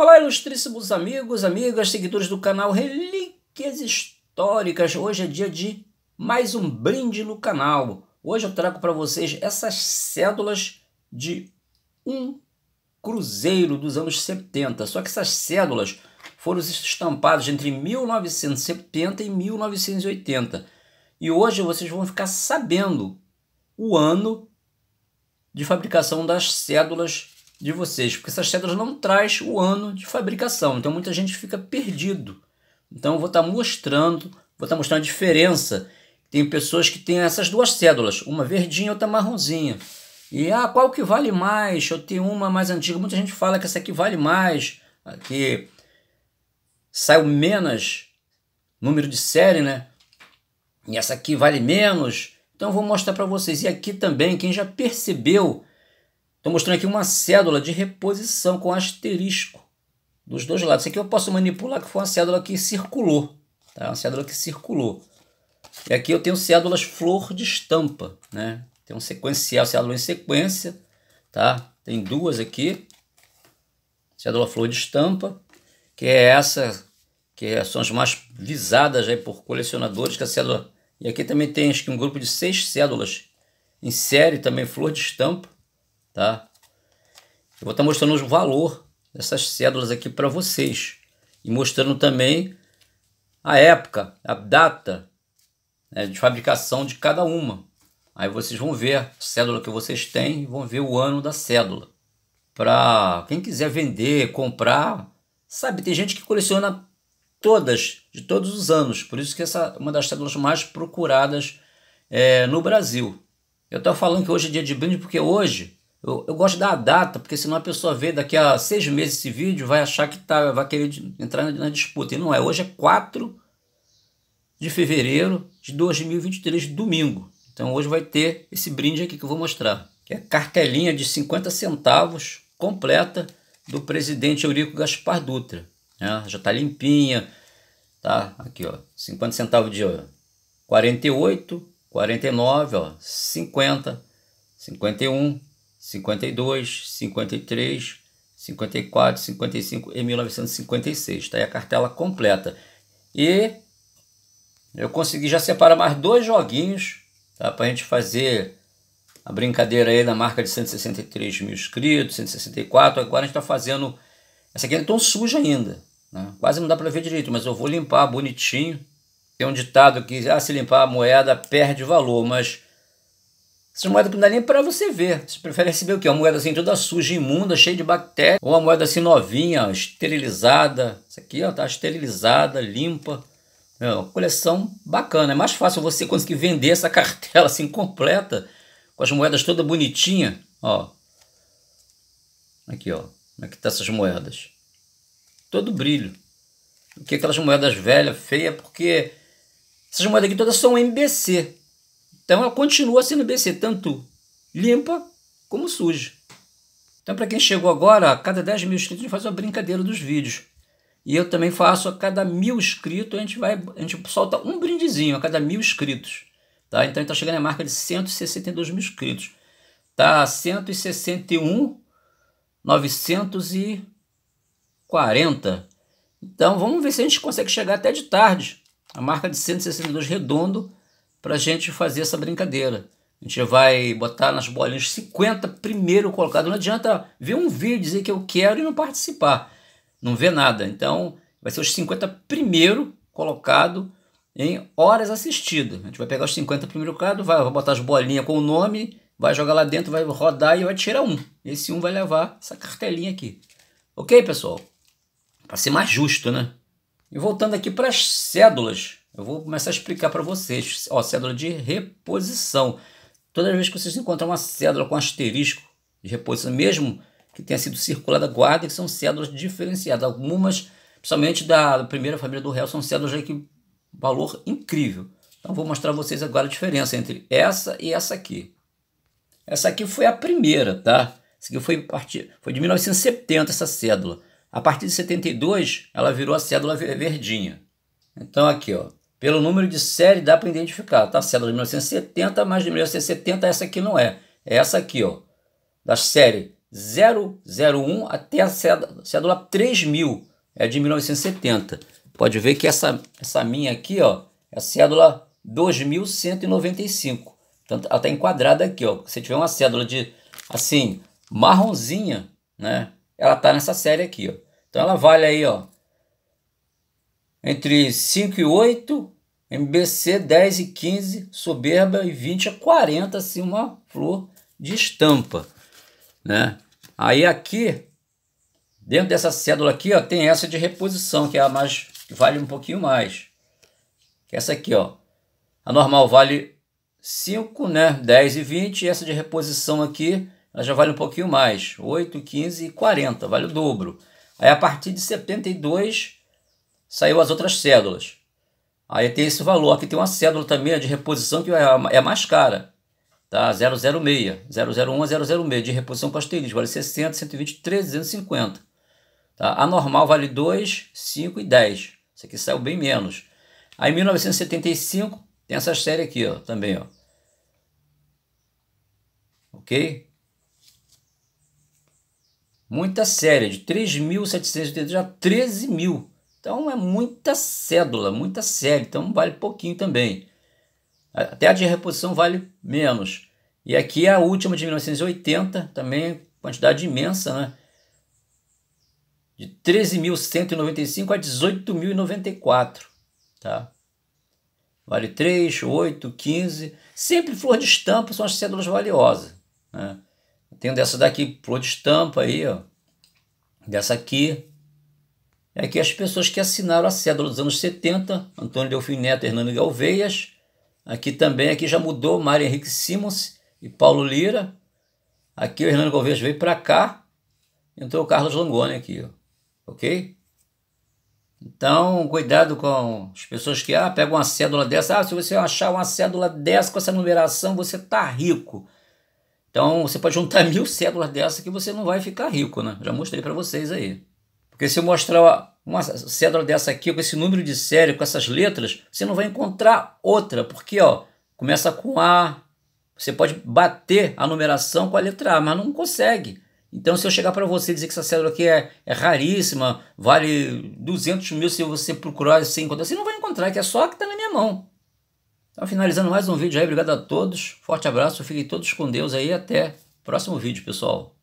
Olá, ilustríssimos amigos, amigas, seguidores do canal Relíquias Históricas. Hoje é dia de mais um brinde no canal. Hoje eu trago para vocês essas cédulas de um cruzeiro dos anos 70. Só que essas cédulas foram estampadas entre 1970 e 1980. E hoje vocês vão ficar sabendo o ano de fabricação das cédulas de vocês, porque essas cédulas não traz o ano de fabricação, então muita gente fica perdido. Então eu vou estar tá mostrando, vou estar tá mostrando a diferença. Tem pessoas que têm essas duas cédulas, uma verdinha e outra marronzinha. E ah, qual que vale mais? Eu tenho uma mais antiga. Muita gente fala que essa aqui vale mais, que saiu menos número de série, né? E essa aqui vale menos. Então eu vou mostrar para vocês. E aqui também, quem já percebeu Estou mostrando aqui uma cédula de reposição com asterisco dos dois lados. Isso aqui eu posso manipular que foi uma cédula que circulou. Tá? Uma cédula que circulou. E aqui eu tenho cédulas flor de estampa. Né? Tem um sequencial, cédula em sequência. Tá? Tem duas aqui. Cédula flor de estampa. Que é essa, que é, são as mais visadas aí por colecionadores. Que é a cédula... E aqui também tem acho que um grupo de seis cédulas. Em série também flor de estampa. Tá? Eu vou estar tá mostrando o valor dessas cédulas aqui para vocês e mostrando também a época, a data né, de fabricação de cada uma. Aí vocês vão ver a cédula que vocês têm e vão ver o ano da cédula. Para quem quiser vender, comprar, sabe, tem gente que coleciona todas, de todos os anos. Por isso que essa é uma das cédulas mais procuradas é, no Brasil. Eu estou falando que hoje é dia de brinde porque hoje eu, eu gosto da data, porque senão a pessoa vê daqui a seis meses esse vídeo, vai achar que tá, vai querer entrar na, na disputa. E não é. Hoje é 4 de fevereiro de 2023, domingo. Então hoje vai ter esse brinde aqui que eu vou mostrar. Que é cartelinha de 50 centavos completa do presidente Eurico Gaspar Dutra. Né? Já está limpinha, tá? Aqui, ó, 50 centavos de ó, 48, 49, ó, 50, 51, 52, 53, 54, 55 e 1956. Está aí a cartela completa. E eu consegui já separar mais dois joguinhos tá? para a gente fazer a brincadeira aí na marca de 163 mil inscritos, 164. Agora a gente está fazendo. Essa aqui é tão suja ainda. Né? Quase não dá para ver direito, mas eu vou limpar bonitinho. Tem um ditado que ah, se limpar a moeda perde valor, mas essas moedas não dá nem para você ver. Você prefere receber o quê? Uma moeda assim toda suja, imunda, cheia de bactéria. Ou uma moeda assim novinha, esterilizada. Isso aqui, ó, tá esterilizada, limpa. É uma coleção bacana. É mais fácil você conseguir vender essa cartela assim completa, com as moedas toda bonitinha, ó. Aqui, ó. Como é que tá essas moedas? Todo brilho. Do que aquelas moedas velhas, feias, porque essas moedas aqui todas são MBC. Então ela continua sendo BC, tanto limpa como suja. Então para quem chegou agora, a cada 10 mil inscritos a gente faz uma brincadeira dos vídeos. E eu também faço a cada mil inscritos, a gente, vai, a gente solta um brindezinho a cada mil inscritos. Tá? Então está chegando a marca de 162 mil inscritos. Tá 161 940. Então vamos ver se a gente consegue chegar até de tarde. A marca de 162 redondo para a gente fazer essa brincadeira. A gente vai botar nas bolinhas 50 primeiro colocado. Não adianta ver um vídeo dizer que eu quero e não participar. Não vê nada. Então, vai ser os 50 primeiro colocado em horas assistidas. A gente vai pegar os 50 primeiro colocado, vai, vai botar as bolinhas com o nome, vai jogar lá dentro, vai rodar e vai tirar um. Esse um vai levar essa cartelinha aqui. Ok, pessoal? Para ser mais justo, né? E voltando aqui para as cédulas. Eu vou começar a explicar para vocês. Ó, cédula de reposição. Toda vez que vocês encontram uma cédula com asterisco de reposição, mesmo que tenha sido circulada, guarda, que são cédulas diferenciadas. Algumas, principalmente da primeira família do réu, são cédulas de valor incrível. Então vou mostrar a vocês agora a diferença entre essa e essa aqui. Essa aqui foi a primeira, tá? Essa aqui foi, partir, foi de 1970 essa cédula. A partir de 72, ela virou a cédula verdinha. Então aqui, ó, pelo número de série dá para identificar, tá? cédula de 1970, mas de 1970 essa aqui não é. É essa aqui, ó. Da série 001 até a cédula 3000, é de 1970. Pode ver que essa, essa minha aqui, ó, é a cédula 2195. Então, ela está enquadrada aqui, ó. Se tiver uma cédula de, assim, marronzinha, né? Ela tá nessa série aqui, ó. Então, ela vale aí, ó, entre 5 e 8, MBC 10 e 15, soberba e 20 a 40, assim, uma flor de estampa, né? Aí aqui, dentro dessa cédula aqui, ó, tem essa de reposição, que é a mais, vale um pouquinho mais. É essa aqui, ó, a normal vale 5, né, 10 e 20, e essa de reposição aqui, ela já vale um pouquinho mais, 8, 15 e 40, vale o dobro. Aí a partir de 72, saiu as outras cédulas. Aí tem esse valor. Aqui tem uma cédula também de reposição que é, é mais cara. Tá? 006, 001 006 de reposição com asterisco. Vale 60, 120, 350. Tá? A normal vale 2, 5 e 10. Isso aqui saiu bem menos. Aí em 1975 tem essa série aqui ó, também. Ó. Ok? Muita série de 3.783 a 13.000. Então é muita cédula, muita série, então vale pouquinho também. Até a de reposição vale menos. E aqui é a última de 1980, também quantidade imensa, né? De 13.195 a 18.094, tá? Vale 3, 8, 15. Sempre flor de estampa são as cédulas valiosas, né? Tem dessa daqui, flor de estampa aí, ó. Dessa aqui, é que as pessoas que assinaram a cédula dos anos 70, Antônio Delfim Neto Hernando Galveias, aqui também, aqui já mudou, Mário Henrique Simons e Paulo Lira, aqui o Hernando Galveias veio para cá, entrou o Carlos Langoni aqui, ó. ok? Então, cuidado com as pessoas que ah, pegam uma cédula dessa. Ah, se você achar uma cédula dessa com essa numeração, você tá rico. Então, você pode juntar mil cédulas dessa que você não vai ficar rico, né? Já mostrei para vocês aí. Porque se eu mostrar uma cédula dessa aqui, com esse número de série, com essas letras, você não vai encontrar outra, porque ó, começa com A. Você pode bater a numeração com a letra A, mas não consegue. Então, se eu chegar para você e dizer que essa cédula aqui é, é, raríssima, vale 200 mil, se você procurar, se encontrar, você não vai encontrar, que é só a que está na minha mão. Então, finalizando mais um vídeo aí, obrigado a todos, forte abraço, fiquem todos com Deus aí, até próximo vídeo, pessoal.